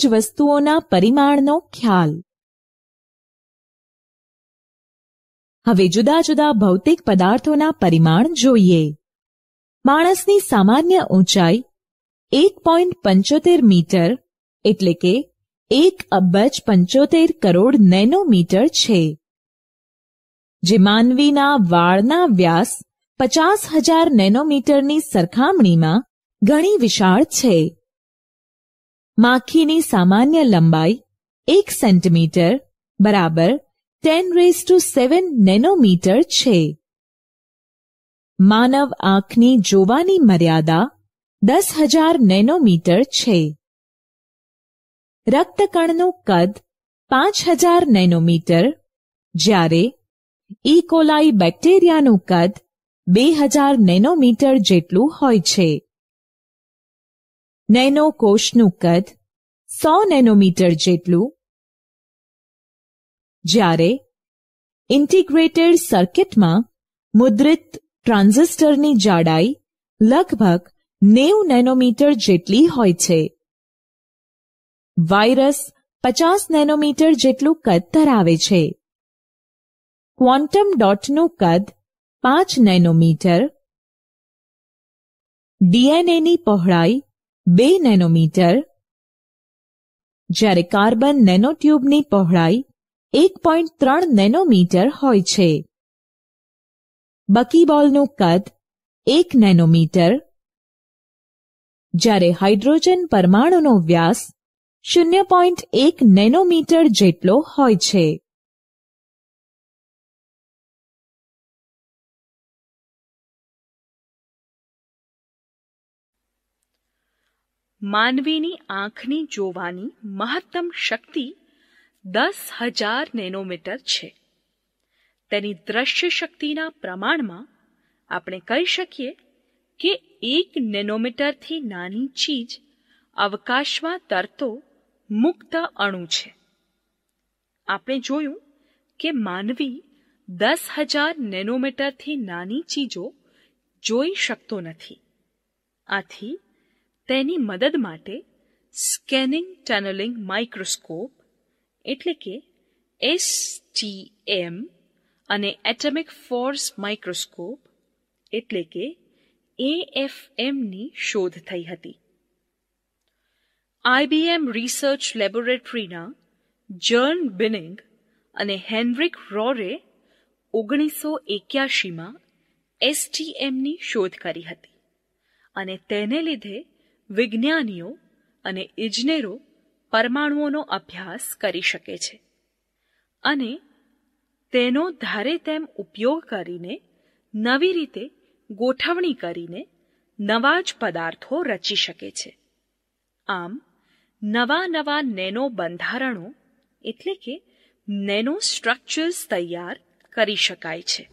ચીજ વસ્તુઓના પરિમાણનો ખ્યાલ હવે જુદા જુદા ભૌતિક પદાર્થોના પરિમાણ જોઈએ માણસની સામાન્ય ઊંચાઈ એક પોઈન્ટ પંચોતેર મીટર એટલે કે એક અબજ પંચોતેર કરોડ નેનોમીટર છે જે માનવીના વાળના વ્યાસ પચાસ હજાર નેનોમીટરની સરખામણીમાં ઘણી વિશાળ છે માખીની સામાન્ય લંબાઈ એક સેન્ટીમીટર બરાબર ten raise to seven nanometre છે માનવ આંખની જોવાની મર્યાદા દસ હજાર નેનોમીટર છે રક્તકણનું કદ પાંચ હજાર નેનોમીટર જ્યારે ઇકોલાઈ e. બેક્ટેરિયાનું કદ બે હજાર નેનોમીટર જેટલું હોય છે નેનો કોષનું કદ સો નેનોમીટર જેટલું જ્યારે ઇન્ટિગ્રેટેડ સર્કિટમાં મુદ્રિત ટ્રાન્ઝિસ્ટરની જાડાઈ લગભગ નેવું નેનોમીટર જેટલી હોય છે વાયરસ પચાસ નેનોમીટર જેટલું કદ ધરાવે છે ક્વોન્ટમ ડોટનું કદ પાંચ નેનોમીટર ડીએનએની પહોળાઈ બે નેનોમીટર જ્યારે કાર્બન નેનોટ્યુબની પહોળાઈ એક પોઈન્ટ ત્રણ નેનોમીટર હોય છે બકીબોલનું કદ એક નેનોમીટર જ્યારે હાઇડ્રોજન પરમાણુનો વ્યાસ શૂન્ય પોઈન્ટ એક નેનોમીટર જેટલો હોય છે માનવીની આંખની જોવાની મહત્તમ શક્તિ દસ હજાર નેનોમીટર છે તેની દ્રશ્ય શક્તિના પ્રમાણમાં આપણે કહી શકીએ કે એક નેનોમીટરથી નાની ચીજ અવકાશમાં તરતો મુક્ત અણુ છે આપણે જોયું કે માનવી દસ હજાર નેનોમીટરથી નાની ચીજો જોઈ શકતો નથી આથી તેની મદદ માટે સ્કેનિંગ ટનલિંગ માઇક્રોસ્કોપ એટલે કે એસટીએમ અને એટમિક ફોર્સ માઇક્રોસ્કોપ એટલે કે એએફએમની શોધ થઈ હતી આઈબીએમ રિસર્ચ લેબોરેટરીના જર્ન બિનિંગ અને હેનરિક રોરે ઓગણીસો એક્યાસીમાં એસટીએમની શોધ કરી હતી અને તેને લીધે વિજ્ઞાનીઓ અને ઇજનેરો પરમાણુઓનો અભ્યાસ કરી શકે છે અને તેનો ધારે તેમ ઉપયોગ કરીને નવી રીતે ગોઠવણી કરીને નવા જ પદાર્થો રચી શકે છે આમ નવા નવા નેનો બંધારણો એટલે કે નેનો સ્ટ્રક્ચર્સ તૈયાર કરી શકાય છે